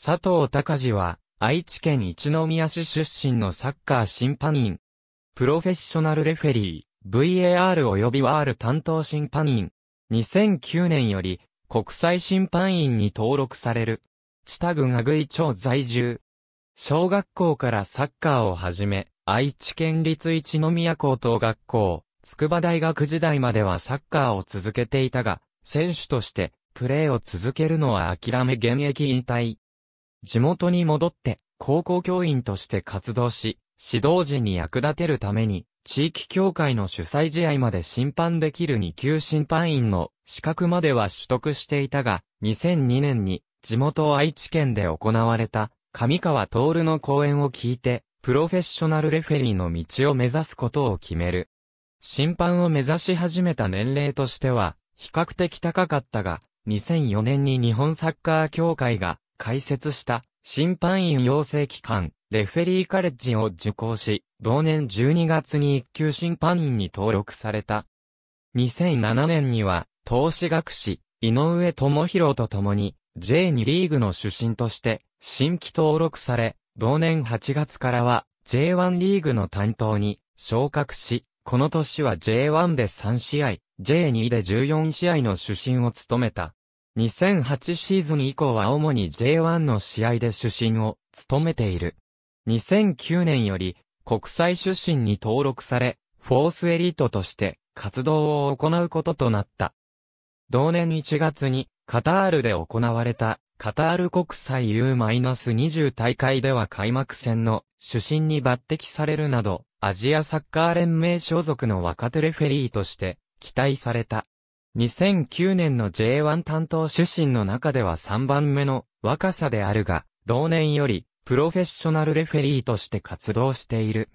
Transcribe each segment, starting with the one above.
佐藤隆二は、愛知県一宮市出身のサッカー審判員。プロフェッショナルレフェリー、VAR 及び R 担当審判員。2009年より、国際審判員に登録される。チタグ阿久井町在住。小学校からサッカーを始め、愛知県立一宮高等学校、筑波大学時代まではサッカーを続けていたが、選手として、プレーを続けるのは諦め現役引退。地元に戻って、高校教員として活動し、指導時に役立てるために、地域協会の主催試合まで審判できる2級審判員の資格までは取得していたが、2002年に地元愛知県で行われた上川徹の講演を聞いて、プロフェッショナルレフェリーの道を目指すことを決める。審判を目指し始めた年齢としては、比較的高かったが、2004年に日本サッカー協会が開設した審判員養成機関、レフェリーカレッジを受講し、同年12月に一級審判員に登録された。2007年には、投資学士、井上智弘と共に、J2 リーグの主審として、新規登録され、同年8月からは、J1 リーグの担当に、昇格し、この年は J1 で3試合、J2 で14試合の主審を務めた。2008シーズン以降は主に J1 の試合で主審を務めている。2009年より国際主審に登録され、フォースエリートとして活動を行うこととなった。同年1月にカタールで行われたカタール国際 U-20 大会では開幕戦の主審に抜擢されるなど、アジアサッカー連盟所属の若手レフェリーとして期待された。2009年の J1 担当主審の中では3番目の若さであるが、同年よりプロフェッショナルレフェリーとして活動している。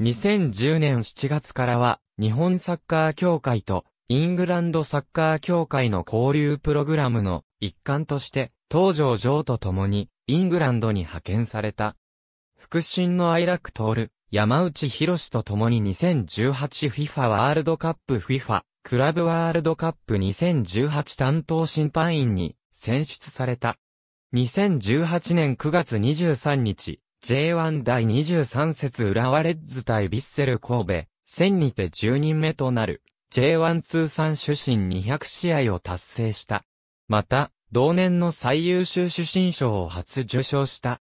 2010年7月からは日本サッカー協会とイングランドサッカー協会の交流プログラムの一環として東条城と共にイングランドに派遣された。腹心のアイラクトール、山内博士と共に 2018FIFA ワールドカップ FIFA クラブワールドカップ2018担当審判員に選出された。2018年9月23日、J1 第23節浦和レッズ対ビッセル神戸、戦にて10人目となる J1 通算主審200試合を達成した。また、同年の最優秀主審賞を初受賞した。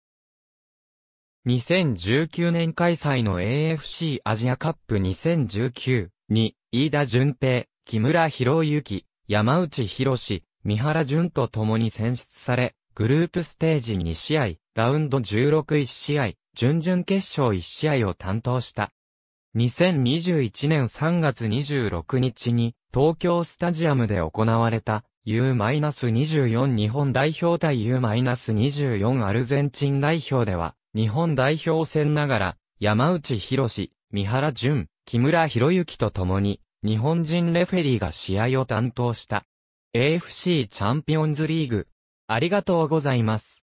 2019年開催の AFC アジアカップ2019に飯田淳平、木村博之、山内博三原淳と共に選出され、グループステージ2試合、ラウンド161試合、準々決勝1試合を担当した。2021年3月26日に東京スタジアムで行われた U-24 日本代表対 U-24 アルゼンチン代表では日本代表戦ながら山内博三原淳、木村博之と共に、日本人レフェリーが試合を担当した。AFC チャンピオンズリーグ。ありがとうございます。